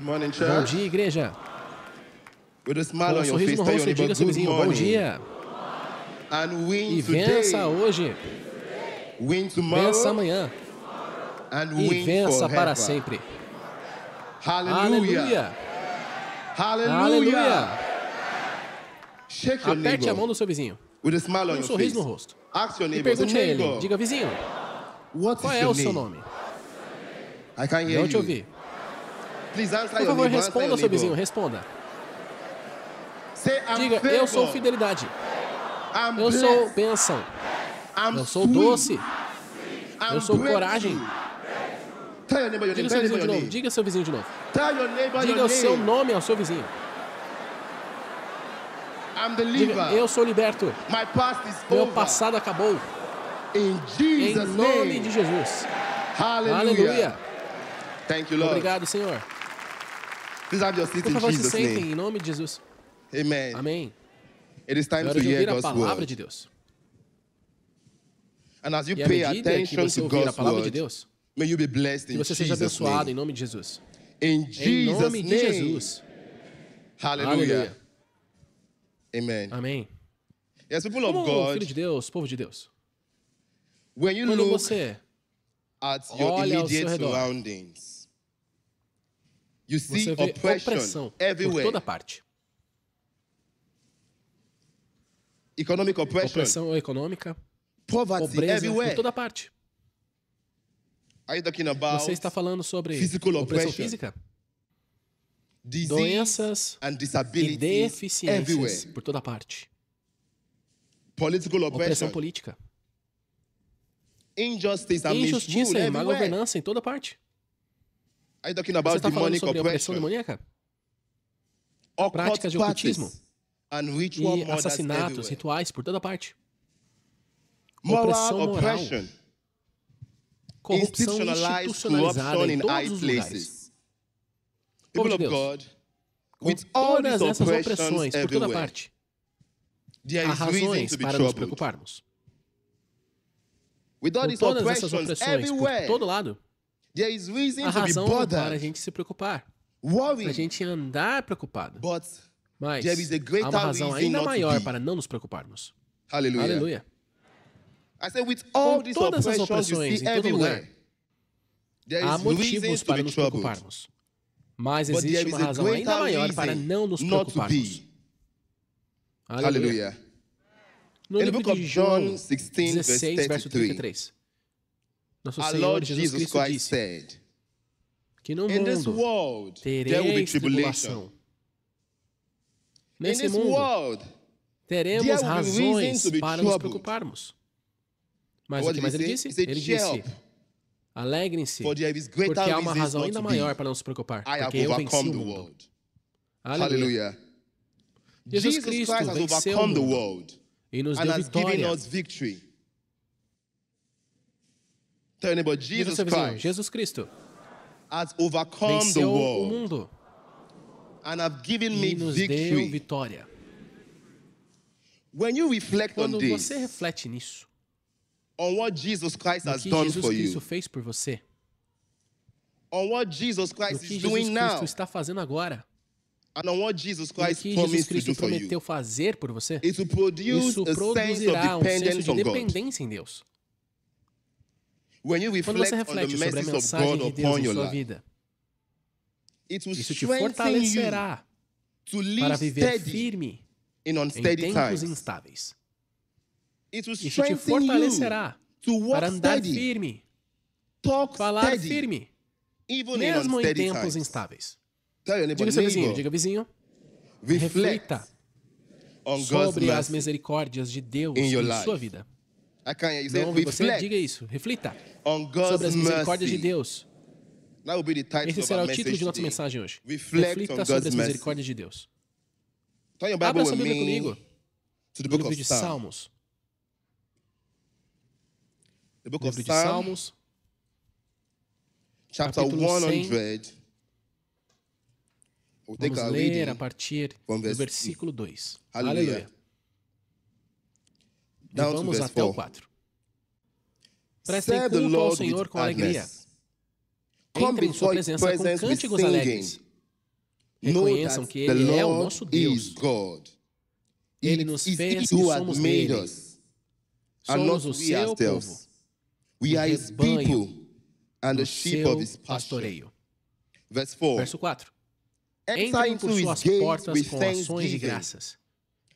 Bom dia, igreja. Com um sorriso no rosto, diga, vizinho. bom dia. e vença hoje. Vença amanhã. e vença para sempre. Aleluia. Aleluia. Aperte a mão do seu vizinho. Com um sorriso no rosto. E pergunte a ele. Diga, vizinho, qual é o seu nome? Não te ouvi. Por favor, responda, seu vizinho, responda. É Diga, eu sou fidelidade. Eu sou bênção. Eu sou doce. Eu sou coragem. Diga seu vizinho de novo. Diga seu vizinho de novo. Diga o seu nome ao seu vizinho. Diga, eu sou liberto. Meu passado acabou. em nome de Jesus. Aleluia. Obrigado, Senhor. Please have your seat Por favor, Jesus se sentem name. em nome de Jesus. Amen. Amém. It is time é hora to de hear ouvir a God's palavra word. de Deus. And as you E à pay medida que attention você to ouvir a God's palavra de Deus, may you be blessed que in você seja abençoado em nome de Jesus. In Em Jesus nome de Jesus. Hallelujah. Aleluia. Amen. Amém. Yes, people of filho de Deus, povo de Deus, when you quando look você at your olha ao seu immediate redor, surroundings, você vê opressão por toda parte. Economic oppression. Opressão econômica. Poverty pobreza everywhere. por toda parte. Você está falando sobre opressão física? Doenças e deficiências everywhere. por toda parte. Political opressão política. Injustiça e má governança em toda parte. I Você está falando sobre opressão demoníaca? Práticas de ocultismo e assassinatos, rituais por toda parte. Opressão moral, corrupção institucionalizada em todos os lugares. Povo de Deus, com todas essas opressões por toda parte, há razões para nos preocuparmos. Com todas essas opressões por todo lado, There é is reason a razão to be para a gente se preocupar. Worrying. A gente andar preocupado. But Mas there is a greater há uma razão ainda maior para não nos preocuparmos. Aleluia. Aleluia. I with all Com todas as opressões em todo lugar, há motivos para nos preocuparmos. Mas existe uma razão ainda maior para não nos preocuparmos. Aleluia. No livro de João 16, verso 33 nosso Senhor Lord Jesus, Jesus Cristo Christ disse said, que no mundo world, tereis tribulação. Nesse mundo, world, teremos razões para nos preocuparmos. Mas o que mais ele disse? Ele disse, alegrem-se, porque há uma razão ainda maior para não se preocupar, porque eu venci o mundo. Aleluia. Jesus Cristo venceu o mundo e nos deu vitória Turn about Jesus Christ. Jesus Cristo. Has overcome the world. o mundo. And have given e me nos victory. deu vitória. When you reflect Quando on this, você reflete nisso, on what Jesus Christ has que done Jesus for Cristo you, fez por você, on what Jesus Christ que is Jesus doing Cristo now, está fazendo agora, and on what Jesus Christ que Jesus Cristo prometeu fazer por você, isso produzirá um senso de dependência em Deus. Quando você reflete sobre a mensagem de Deus na sua vida, isso te fortalecerá para viver firme em tempos instáveis. Isso te fortalecerá para andar firme, falar firme, mesmo em tempos instáveis. Diga seu vizinho, diga vizinho, reflita sobre as misericórdias de Deus em sua vida. Não, você diga isso, reflita sobre as misericórdias de Deus. Esse será o título de nossa mensagem hoje. Reflita sobre as misericórdias de Deus. Abra sua Bíblia comigo no livro de Salmos. No livro de Salmos, Capítulo 100. Vamos ler a partir do versículo 2. Aleluia. E vamos até o 4. Prestem Serve culto ao Senhor com alegria. Entrem em sua presença com cânticos alegres. Reconheçam que Ele é o nosso Deus. Ele nos fez e somos dele. Somos o seu povo. We are his people and the sheep of his pastoreio. Verso 4. Entre por suas portas com ações de graças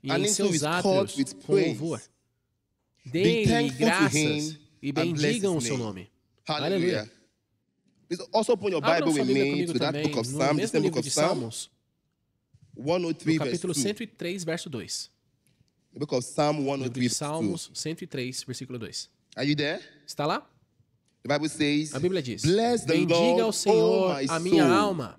e em seus átrios com louvor. Deem graças e bendigam o seu nome. Aleluia. Aleluia. Please also open your Bible with me to that book of Psalms, the book of Psalms. 103, capítulo 103, verso 2. The book of Psalm 103, Salmos 103, versículo 2. Are you there? Está lá? The Bible says, a Bíblia diz: Bless the Bendiga o Senhor a minha alma.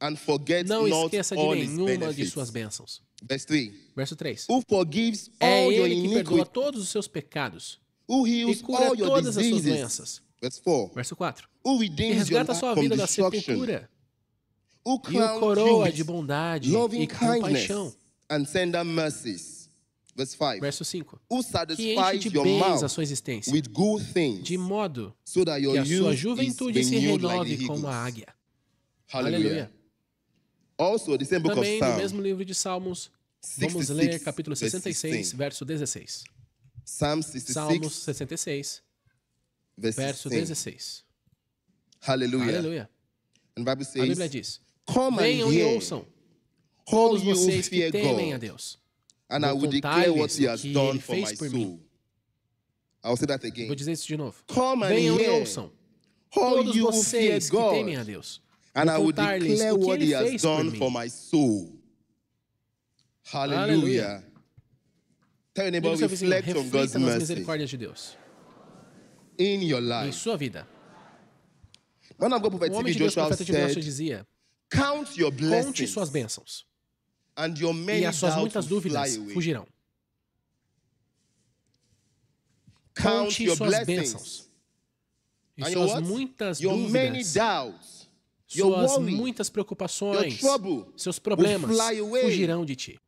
And forget não esqueça de nenhuma de suas bênçãos. Verso 3. Verso 3. Who forgives é all é ele your que perdoa todos os seus pecados Who heals e cura all your todas diseases. as suas doenças. Verso 4. e resgata sua vida da sepultura. Who e o coroa de bondade e compaixão. And mercies. Verso 5. que enche de bens a sua existência. With good things, de modo so that your que a sua juventude se renove like como a águia. Aleluia. Also, the same book Também of no mesmo livro de Salmos, vamos ler capítulo 66, 16. verso 16. Psalm 66, Salmos 66, verso, 16. Aleluia. Aleluia. And Bible says, a Bíblia diz: Come Venham e ouçam, todos vocês que temem a Deus. And I will declare what he has done for my soul. I'll say that again. Vou dizer isso de novo. Come Venham e ouçam, todos vocês que temem a Deus. And I will declare what he has done for my soul. Hallelujah. Turn about, Diga reflect on God's nas misericórdias de Deus in your life. em sua vida. When I'm going o homem de Deus, Joshua profeta de Joshua, dizia, Count your blessings, conte suas bênçãos, and your many e as suas muitas dúvidas fugirão. Count your suas bênçãos, e and suas muitas your dúvidas, many doubts, suas worry, muitas preocupações, trouble, seus problemas fugirão de ti.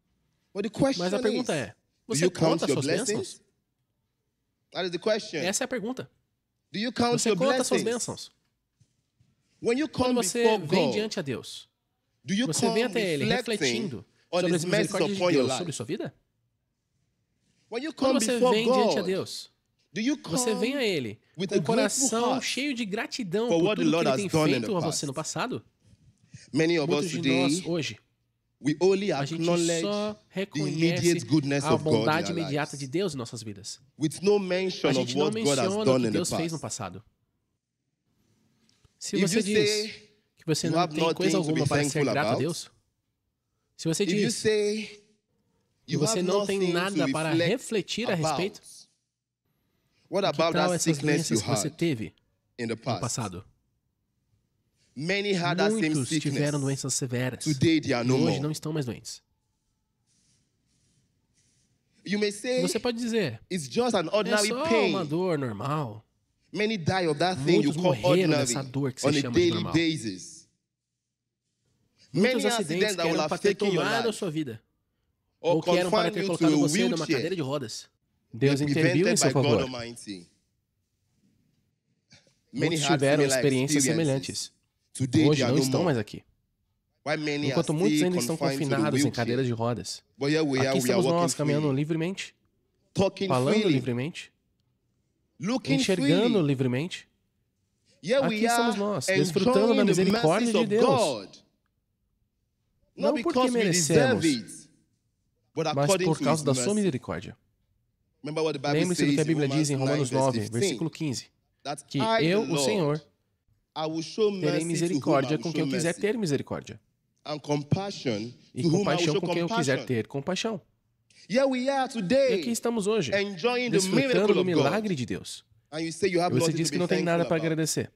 Mas a pergunta é, você conta as suas bênçãos? Essa é a pergunta. você conta as suas bênçãos? Quando você vem diante a Deus, você vem até Ele refletindo sobre as misericórdias de Deus sobre sua vida? Quando você vem diante a Deus, você vem a Ele com o coração cheio de gratidão por tudo que Ele tem feito a você no passado? Muitos de nós hoje We only a gente só reconhece a bondade imediata de Deus em nossas vidas. With no mention a gente não menciona o que Deus fez no passado. Se você diz que você não tem coisa alguma para ser grato a Deus, se você diz que você não tem nada para refletir a respeito, que tal essas doenças que você teve no passado? Many had same Muitos sickness. tiveram doenças severas. Today they are no Hoje more. não estão mais doentes. You may say Você pode dizer, it's just an é só pain. uma dor normal. Many die of that thing you Muitos call morreram dessa dor que se você chama de normal. basis. Muitos Many acidentes que eram para ter tomado sua vida. Ou or que eram para ter colocado você numa cadeira de rodas. Deus interviu em seu favor. Many Muitos tiveram experiências semelhantes. Hoje não estão mais aqui. Enquanto muitos ainda estão confinados em cadeiras de rodas, aqui estamos nós caminhando livremente, falando livremente, enxergando livremente. Aqui estamos nós, desfrutando da misericórdia de Deus. Não porque merecemos, mas por causa da sua misericórdia. Lembre-se do que a Bíblia diz em Romanos 9, versículo 15, que eu, o Senhor, Terei misericórdia com quem eu quiser ter misericórdia. E compaixão com quem eu quiser ter compaixão. E aqui estamos hoje, desfrutando do milagre de Deus. E você diz que não tem nada para agradecer.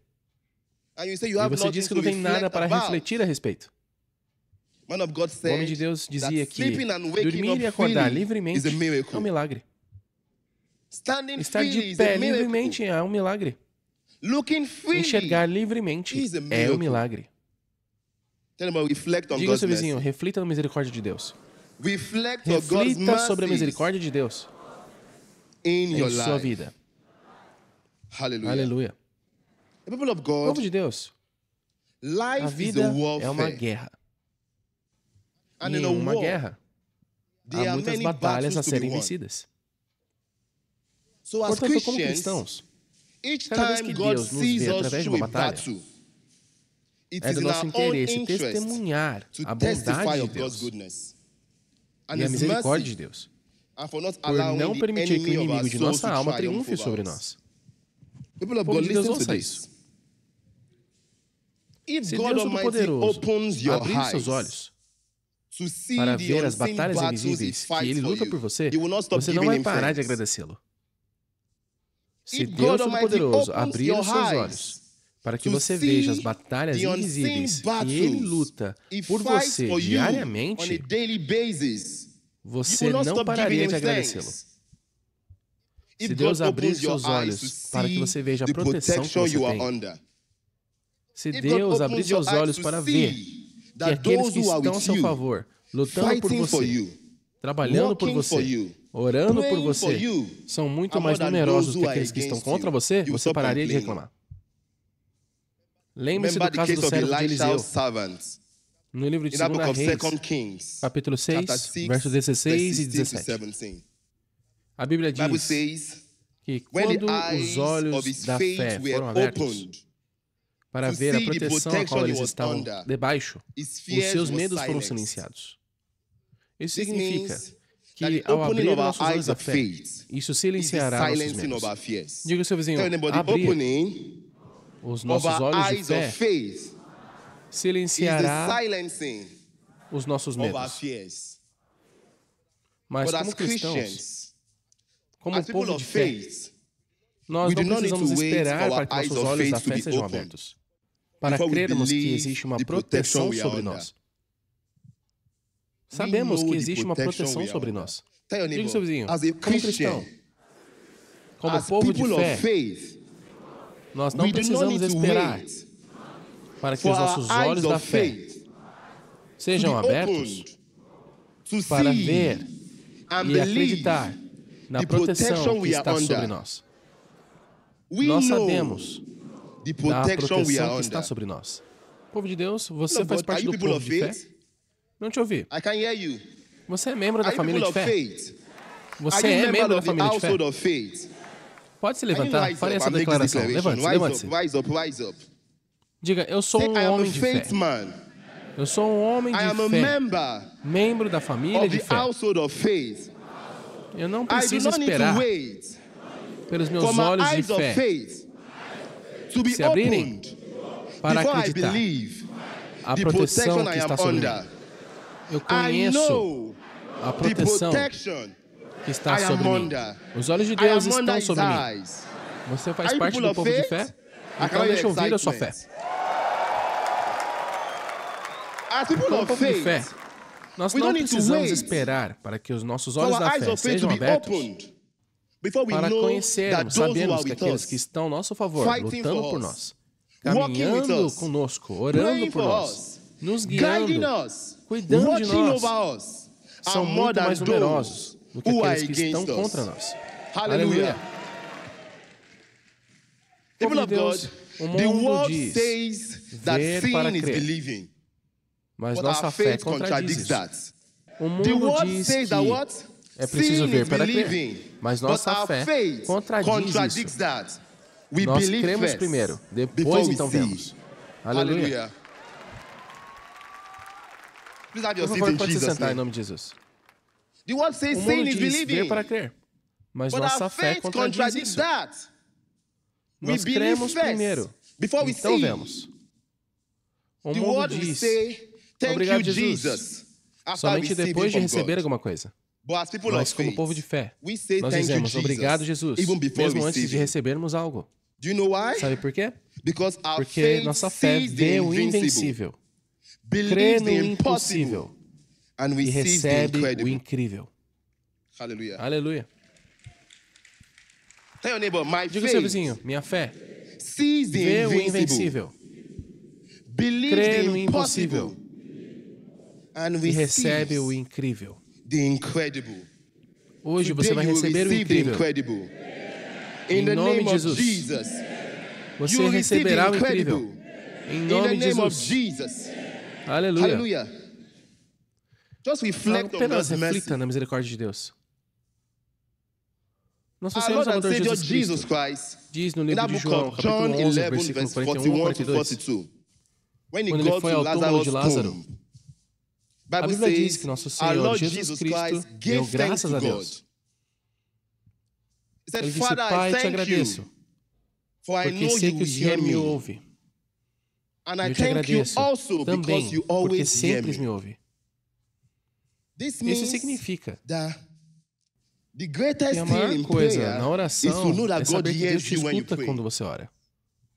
E você diz que não tem nada para refletir a respeito. O homem de Deus dizia que dormir e acordar é livremente é um milagre. Estar de pé livremente é um milagre. Enxergar livremente é um milagre. Diga ao seu vizinho, reflita na misericórdia de Deus. Reflita sobre a misericórdia de Deus em sua vida. Aleluia. O povo de Deus, a vida é uma guerra. E em uma guerra, há muitas batalhas a serem vencidas. Portanto, como cristãos, Each Cada vez God Deus nos vê através de uma batalha, é do nosso interesse testemunhar a bondade de Deus e a misericórdia de Deus por não permitir que o inimigo de nossa alma triunfe sobre nós. O povo de Deus ouça isso. Se Deus Todo-Poderoso abrir seus olhos para ver as batalhas invisíveis que Ele luta por você, você não vai parar de agradecê-lo. Se Deus Todo-Poderoso abrir os seus olhos para que você veja as batalhas invisíveis e Ele luta por você diariamente, você não pararia de agradecê-lo. Se Deus abrir seus olhos para que você veja a proteção que você tem, se Deus abrir seus olhos para ver que aqueles que estão a seu favor, lutando por você, trabalhando por você, orando por você são muito mais numerosos do que aqueles que estão contra você, você pararia de reclamar. Lembre-se do caso do servo de Eliseu. No livro de 2 Reis, capítulo 6, versos 16 e 17. A Bíblia diz que quando os olhos da fé foram abertos para ver a proteção a qual eles estavam debaixo, os seus medos foram silenciados. Isso significa que ao abrir nossos olhos à fé, isso silenciará nossos medos. Diga ao seu vizinho, então, abrir os nossos olhos de fé silenciará os nossos medos. Mas como cristãos, como povo de fé, nós não precisamos esperar para que nossos olhos da fé sejam abertos, para crermos que existe uma proteção sobre nós Sabemos que existe uma proteção sobre né? nós. Diga seu vizinho, como cristão, como povo de fé, nós não precisamos esperar para que os nossos olhos da fé sejam abertos para ver e acreditar na proteção que está sobre nós. Nós sabemos da proteção que está sobre nós. Povo de Deus, você faz parte do povo de fé? Não te ouvi. Você é membro da é família de fé? Você é membro da família de fé? Pode se levantar, faça essa declaração. Levante-se, levante-se. Diga, eu sou um homem de fé. Eu sou um homem de fé, membro da família de fé. Eu não preciso esperar pelos meus olhos de fé se abrirem para acreditar a proteção que está sobre mim eu conheço a proteção que está sobre mim. Os olhos de Deus estão sobre mim. Você faz parte do povo de fé? Então deixa eu ouvir a sua fé. Como então, povo de fé, nós não precisamos esperar para que os nossos olhos da fé sejam abertos para conhecermos, sabemos que aqueles que estão ao nosso favor, lutando por nós, caminhando conosco, orando por nós, nos guiando, cuidando Watching de nós, são muito mais numerosos do que aqueles que estão contra nós. Aleluia. Como Deus, o mundo diz ver é para crer, mas nossa fé contradiz isso. O mundo diz que é preciso ver para crer, mas nossa fé contradiz isso. Nós cremos primeiro, depois então vemos. Aleluia. Please have your seat favor, in pode se Jesus' sentar né? em nome de Jesus. The word says O mundo is believing. para crer. Mas But nossa fé contradiz isso. that. We Nós cremos first primeiro. before we Então see. vemos. O mundo word diz, say, thank Obrigado, you, Jesus." somente depois de receber God. alguma coisa. Nós, como faith, povo de fé, we say nós thank dizemos, you, obrigado, Jesus, even mesmo antes de recebermos algo. Do you know why? Sabe por quê? our Porque faith nossa fé vê o invencível crê no impossível e recebe o incrível. Aleluia. Aleluia. Diga ao seu vizinho, minha fé vê o invencível, crê no impossível e recebe o incrível. Hoje você vai receber o incrível. Em nome de Jesus. Você receberá o incrível. Em nome de Jesus. Aleluia. Aleluia. Just reflect Apenas on reflita na misericórdia de Deus. Nosso Senhor Jesus Salvador Jesus, Jesus Christ, diz no livro de João, capítulo 11, versículo 41 42, quando ele foi ao túmulo de Lázaro, a Bíblia diz que nosso Senhor Jesus Cristo deu graças a Deus. Ele disse, Pai, te agradeço, porque sei que o Senhor me ouve And eu te agradeço também, porque sempre me ouve. Isso significa que a maior coisa na oração é saber que Deus te escuta quando você ora.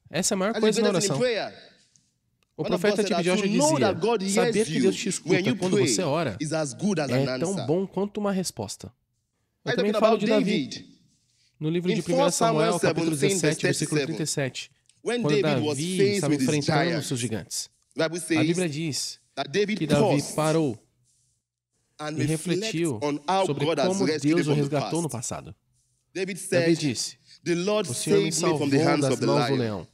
Essa é a maior coisa na oração. O profeta Tibidioja dizia, saber que Deus te escuta quando você ora é tão bom quanto uma resposta. Eu também falo de Davi no livro de 1 Samuel, capítulo 17, versículo 37. Quando Davi estava enfrentando os seus gigantes, a Bíblia diz que Davi parou e refletiu sobre como Deus o resgatou no passado. Davi disse, o Senhor me salvou das mãos do leão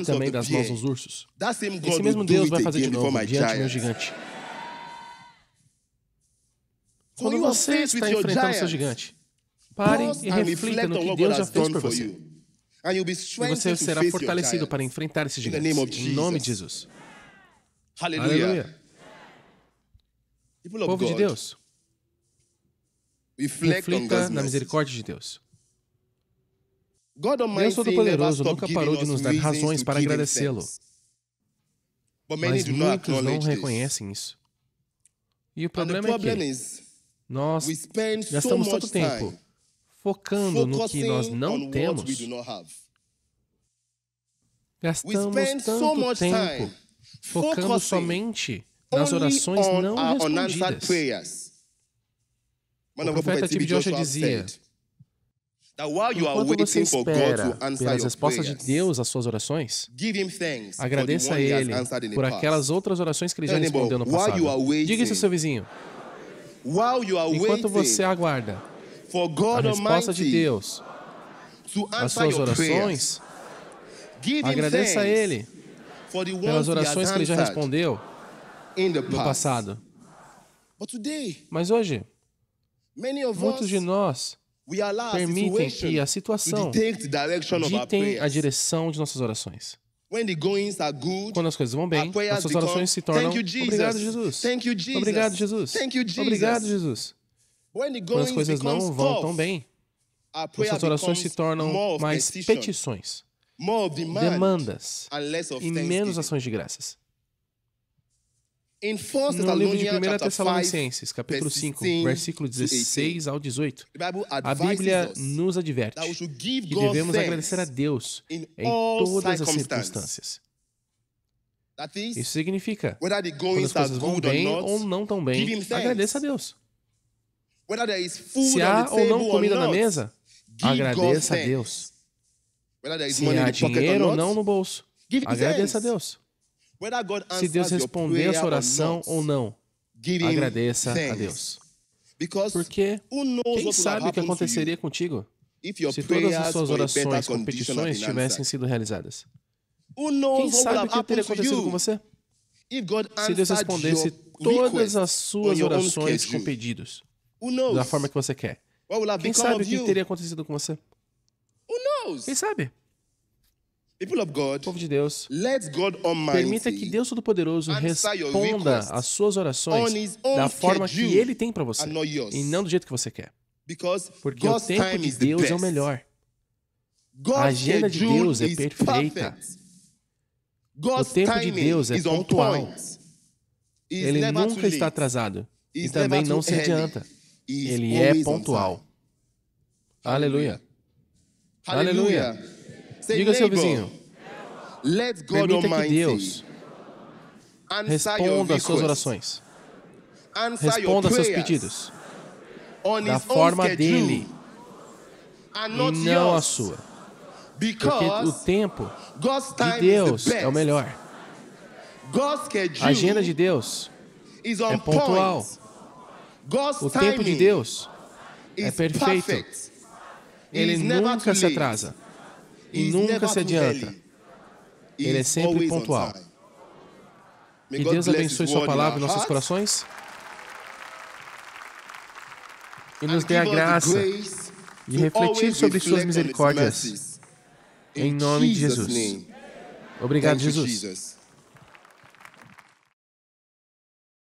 e também das mãos dos ursos. Esse mesmo Deus vai fazer de novo diante do meu gigante. Quando você está enfrentando seu gigante, pare e reflita no que Deus já fez por você. E você será fortalecido para enfrentar esses gigantes. Em nome de Jesus. Aleluia. Povo de Deus, reflita na misericórdia de Deus. Deus Todo-Poderoso nunca parou de nos dar razões para agradecê-lo. Mas muitos não reconhecem isso. E o problema é que nós gastamos tanto tempo focando no que nós não temos, gastamos tanto tempo focando somente nas orações não respondidas. O profeta T.B. Joshua dizia Enquanto você espera pelas respostas de Deus às suas orações, agradeça a Ele por aquelas outras orações que Ele já respondeu no passado. Diga isso ao seu vizinho. Enquanto você aguarda, a resposta de Deus às suas orações, agradeça a Ele pelas orações que Ele já respondeu no passado. Mas hoje, muitos de nós permitem que a situação dite a direção de nossas orações. Quando as coisas vão bem, nossas orações se tornam Obrigado, Jesus. Obrigado, Jesus. Obrigado, Jesus. Quando as coisas não vão tão bem, nossas orações se tornam mais petições, demandas e menos ações de graças. No livro de 1 Tessalonicenses, capítulo 5, versículo 16 ao 18, a Bíblia nos adverte que devemos agradecer a Deus em todas as circunstâncias. Isso significa, quando as coisas vão bem ou não tão bem, agradeça a Deus. Se há ou não comida na mesa, agradeça a Deus. Se há dinheiro ou não no bolso, agradeça a Deus. Se Deus responder a sua oração ou não, agradeça a Deus. Porque quem sabe o que aconteceria contigo se todas as suas orações com petições tivessem sido realizadas? Quem sabe o que teria acontecido com você? Se Deus respondesse todas as suas orações com pedidos da forma que você quer. Quem sabe o que teria acontecido com você? Quem sabe? God, povo de Deus, permita que Deus Todo-Poderoso responda às suas orações da forma que Ele tem para você e não do jeito que você quer. Porque God's o tempo de Deus é o melhor. God's a agenda de Deus é perfeita. God's o tempo de Deus é pontual. Ele nunca está atrasado He's e também não se adianta. Early. Ele é pontual. Aleluia. Aleluia. Diga ao seu vizinho. Permita que Deus responda às suas orações. Responda aos seus pedidos. Da forma dele. E não a sua. Porque o tempo de Deus é o melhor. A agenda de Deus é pontual. O tempo de Deus é perfeito. Ele nunca se atrasa e nunca se adianta. Ele é sempre pontual. Que Deus abençoe Sua palavra em nossos corações e nos dê a graça de refletir sobre Suas misericórdias. Em nome de Jesus. Obrigado, Jesus.